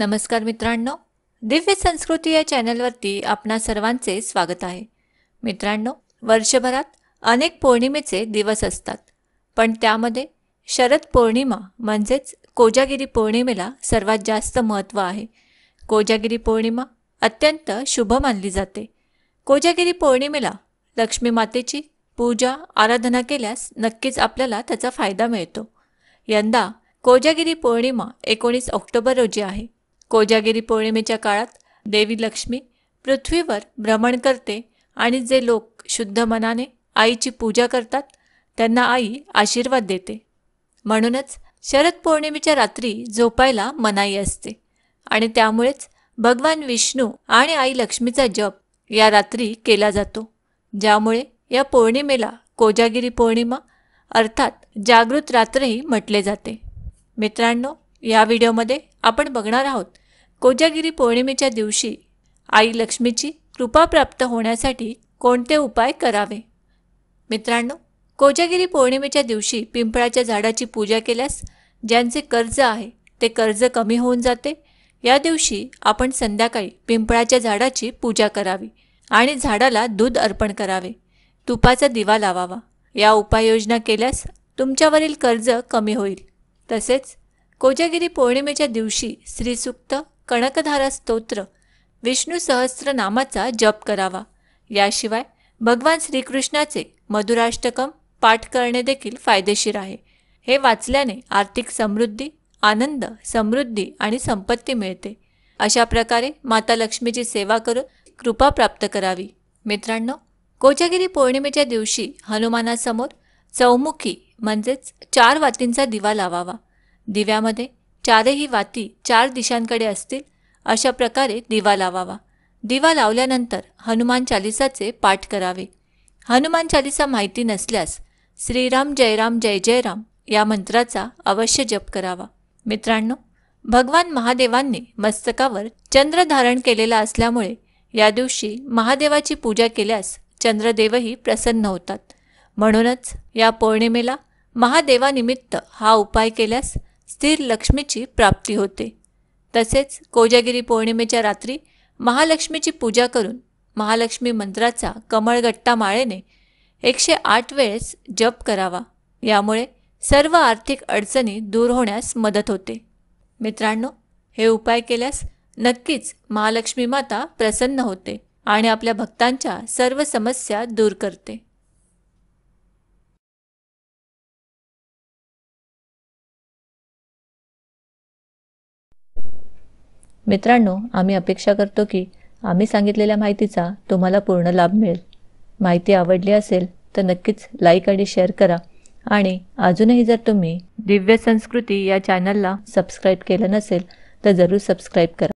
नमस्कार मित्रांनो दिव्य संस्कृती या चॅनलवरती आपणा सर्वांचे स्वागत आहे मित्रांनो वर्षभरात अनेक पौर्णिमेचे दिवस असतात पण त्यामध्ये शरद पौर्णिमा म्हणजेच कोजागिरी पौर्णिमेला सर्वात जास्त महत्त्व आहे कोजागिरी पौर्णिमा अत्यंत शुभ मानली जाते कोजागिरी पौर्णिमेला लक्ष्मी मातेची पूजा आराधना केल्यास नक्कीच आपल्याला त्याचा फायदा मिळतो यंदा कोजागिरी पौर्णिमा एकोणीस ऑक्टोबर रोजी आहे कोजागिरी पौर्णिमेच्या काळात देवी लक्ष्मी पृथ्वीवर भ्रमण करते आणि जे लोक शुद्ध मनाने आईची पूजा करतात त्यांना आई आशीर्वाद देते म्हणूनच शरद पौर्णिमेच्या रात्री झोपायला मनाई असते आणि त्यामुळेच भगवान विष्णू आणि आई लक्ष्मीचा जप या रात्री केला जातो ज्यामुळे या पौर्णिमेला कोजागिरी पौर्णिमा अर्थात जागृत रात्रही म्हटले जाते मित्रांनो या व्हिडिओमध्ये आपण बघणार आहोत कोजागिरी पौर्णिमेच्या दिवशी आई लक्ष्मीची कृपा प्राप्त होण्यासाठी कोणते उपाय करावे मित्रांनो कोजागिरी पौर्णिमेच्या दिवशी पिंपळाच्या झाडाची पूजा केल्यास ज्यांचे कर्ज आहे ते कर्ज कमी होऊन जाते या दिवशी आपण संध्याकाळी पिंपळाच्या झाडाची पूजा करावी आणि झाडाला दूध अर्पण करावे तुपाचा दिवा लावावा या उपाययोजना केल्यास तुमच्यावरील कर्ज कमी होईल तसेच कोजागिरी पौर्णिमेच्या दिवशी श्रीसुक्त कणकधारा स्तोत्र विष्णू सहस्त्र नामाचा जप करावा याशिवाय भगवान श्रीकृष्णाचे मधुराष्टकम पाठ करणे देखील फायदेशीर आहे हे वाचल्याने आर्थिक समृद्धी आनंद समृद्धी आणि संपत्ती मिळते अशा प्रकारे माता लक्ष्मीची सेवा करून कृपा प्राप्त करावी मित्रांनो कोजागिरी पौर्णिमेच्या दिवशी हनुमानासमोर चौमुखी म्हणजेच चार वातींचा दिवा लावावा दिव्यामध्ये चारही वाती चार दिशांकडे असतील अशा प्रकारे दिवा लावावा दिवा लावल्यानंतर हनुमान चालिसाचे पाठ करावे हनुमान चालिसा माहिती नसल्यास श्रीराम जयराम जय जयराम या मंत्राचा अवश्य जप करावा मित्रांनो भगवान महादेवांनी मस्तकावर चंद्र धारण केलेला असल्यामुळे या दिवशी महादेवाची पूजा केल्यास चंद्रदेवही प्रसन्न होतात म्हणूनच या पौर्णिमेला महादेवानिमित्त हा उपाय केल्यास स्थिर लक्ष्मीची प्राप्ती होते तसेच कोजागिरी पौर्णिमेच्या रात्री महालक्ष्मीची पूजा करून महालक्ष्मी मंत्राचा कमळगट्टा माळेने एकशे आठ वेळेस जप करावा यामुळे सर्व आर्थिक अडचणी दूर होण्यास मदत होते मित्रांनो हे उपाय केल्यास नक्कीच महालक्ष्मी माता प्रसन्न होते आणि आपल्या भक्तांच्या सर्व समस्या दूर करते मित्रांनो आम्ही अपेक्षा करतो की आम्ही सांगितलेल्या माहितीचा तुम्हाला पूर्ण लाभ मिळेल माहिती आवडली असेल तर नक्कीच लाईक आणि शेअर करा आणि अजूनही जर तुम्ही दिव्य संस्कृती या चॅनलला सबस्क्राईब केलं नसेल तर जरूर सबस्क्राईब करा